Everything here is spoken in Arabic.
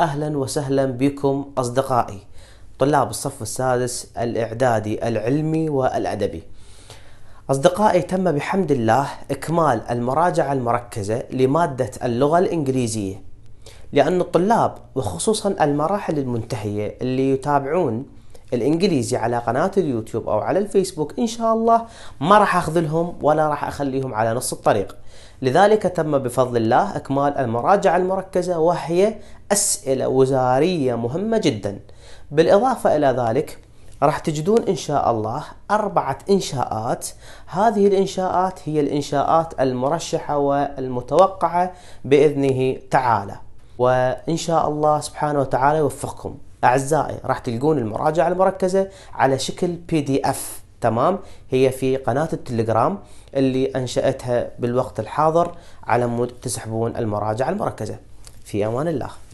أهلا وسهلا بكم أصدقائي طلاب الصف السادس الإعدادي العلمي والأدبي أصدقائي تم بحمد الله إكمال المراجعة المركزة لمادة اللغة الإنجليزية لأن الطلاب وخصوصا المراحل المنتهية اللي يتابعون الانجليزي على قناه اليوتيوب او على الفيسبوك ان شاء الله ما راح اخذلهم ولا راح اخليهم على نص الطريق لذلك تم بفضل الله اكمال المراجعه المركزه وهي اسئله وزاريه مهمه جدا بالاضافه الى ذلك راح تجدون ان شاء الله اربعه انشاءات هذه الانشاءات هي الانشاءات المرشحه والمتوقعه باذنه تعالى وإن شاء الله سبحانه وتعالى يوفقكم أعزائي راح تلقون المراجعة المركزة على شكل بي دي اف تمام هي في قناة التليجرام اللي أنشأتها بالوقت الحاضر على مود تسحبون المراجعة المركزة في أمان الله